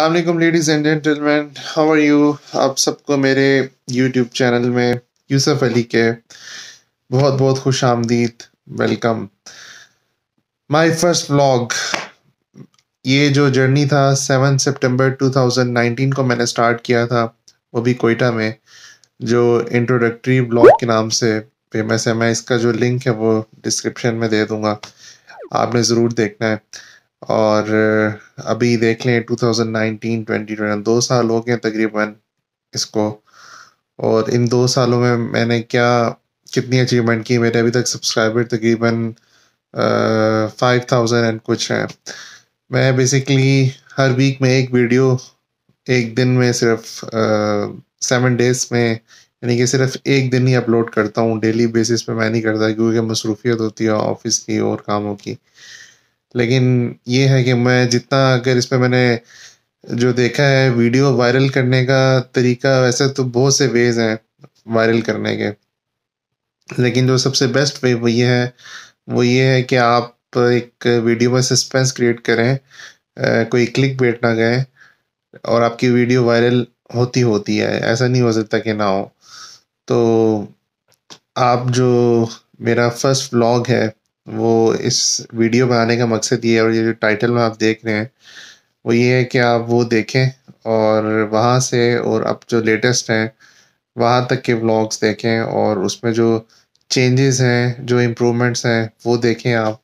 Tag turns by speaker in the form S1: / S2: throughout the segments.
S1: अलैक्म ladies and gentleman how are you आप सबको मेरे यूट्यूब चैनल में यूसुफ अली के बहुत बहुत खुश आमदीद वेलकम माय फर्स्ट व्लॉग ये जो जर्नी था सेवन सितंबर 2019 को मैंने स्टार्ट किया था वो भी कोयटा में जो इंट्रोडक्टरी ब्लॉग के नाम से फेमस है मैं इसका जो लिंक है वो डिस्क्रिप्शन में दे दूंगा आपने ज़रूर देखना है और अभी देख लें 2019 2020 दो साल हो गए तकरीबन इसको और इन दो सालों में मैंने क्या कितनी अचीवमेंट की मेरे अभी तक सब्सक्राइबर तकरीबन फाइव थाउजेंड एंड कुछ हैं मैं बेसिकली हर वीक में एक वीडियो एक दिन में सिर्फ सेवन डेज में यानी कि सिर्फ एक दिन ही अपलोड करता हूँ डेली बेसिस पे मैं नहीं करता क्योंकि मसरूफियत होती है ऑफिस की और कामों की लेकिन ये है कि मैं जितना अगर इस पर मैंने जो देखा है वीडियो वायरल करने का तरीका वैसे तो बहुत से वेज हैं वायरल करने के लेकिन जो सबसे बेस्ट वे वो ये है वो ये है कि आप एक वीडियो में सस्पेंस क्रिएट करें कोई क्लिक बेट ना गए और आपकी वीडियो वायरल होती होती है ऐसा नहीं हो सकता कि ना हो तो आप जो मेरा फर्स्ट व्लॉग है वो इस वीडियो बनाने का मकसद ये है और ये जो टाइटल में आप देख रहे हैं वो ये है कि आप वो देखें और वहाँ से और अब जो लेटेस्ट हैं वहाँ तक के व्लॉग्स देखें और उसमें जो चेंजेस हैं जो इम्प्रूवमेंट्स हैं वो देखें आप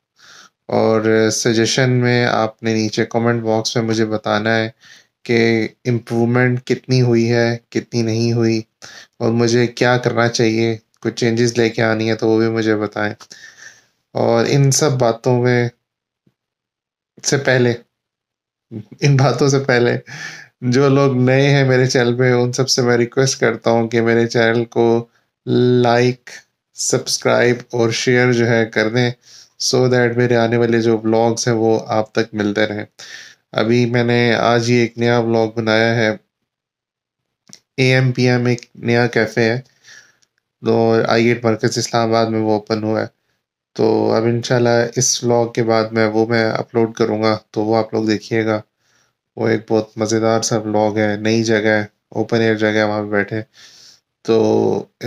S1: और सजेशन में आपने नीचे कमेंट बॉक्स में मुझे बताना है कि इम्प्रूवमेंट कितनी हुई है कितनी नहीं हुई और मुझे क्या करना चाहिए कुछ चेंजेस लेके आनी है तो वो भी मुझे बताएं और इन सब बातों में से पहले इन बातों से पहले जो लोग नए हैं मेरे चैनल पे उन सब से मैं रिक्वेस्ट करता हूँ कि मेरे चैनल को लाइक सब्सक्राइब और शेयर जो है कर दें सो दैट मेरे आने वाले जो ब्लॉग्स हैं वो आप तक मिलते रहें अभी मैंने आज ही एक नया ब्लॉग बनाया है ए एम पी एम एक नया कैफ़े है और आई गेट मरकज़ इस्लामाबाद में वो ओपन हुआ है तो अब इंशाल्लाह इस व्लॉग के बाद मैं वो मैं अपलोड करूँगा तो वो आप लोग देखिएगा वो एक बहुत मज़ेदार सा व्लॉग है नई जगह है ओपन एयर जगह है वहाँ पर बैठे तो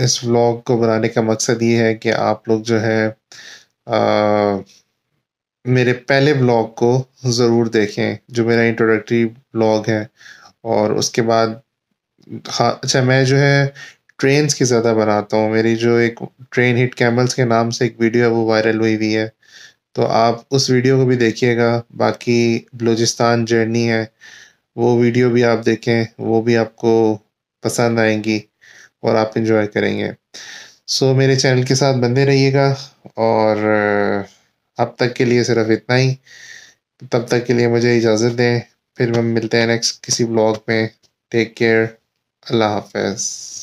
S1: इस व्लॉग को बनाने का मकसद ये है कि आप लोग जो है आ, मेरे पहले ब्लॉग को ज़रूर देखें जो मेरा इंट्रोडक्टरी ब्लॉग है और उसके बाद हाँ अच्छा मैं जो है ट्रेन्स की ज़्यादा बनाता हूँ मेरी जो एक ट्रेन हिट कैमल्स के नाम से एक वीडियो है वो वायरल हुई हुई है तो आप उस वीडियो को भी देखिएगा बाकी बलूचिस्तान जर्नी है वो वीडियो भी आप देखें वो भी आपको पसंद आएंगी और आप इन्जॉय करेंगे सो so, मेरे चैनल के साथ बंदे रहिएगा और अब तक के लिए सिर्फ इतना ही तब तक के लिए मुझे इजाज़त दें फिर हम मिलते हैं नेक्स्ट किसी ब्लॉग में टेक केयर अल्लाह हाफ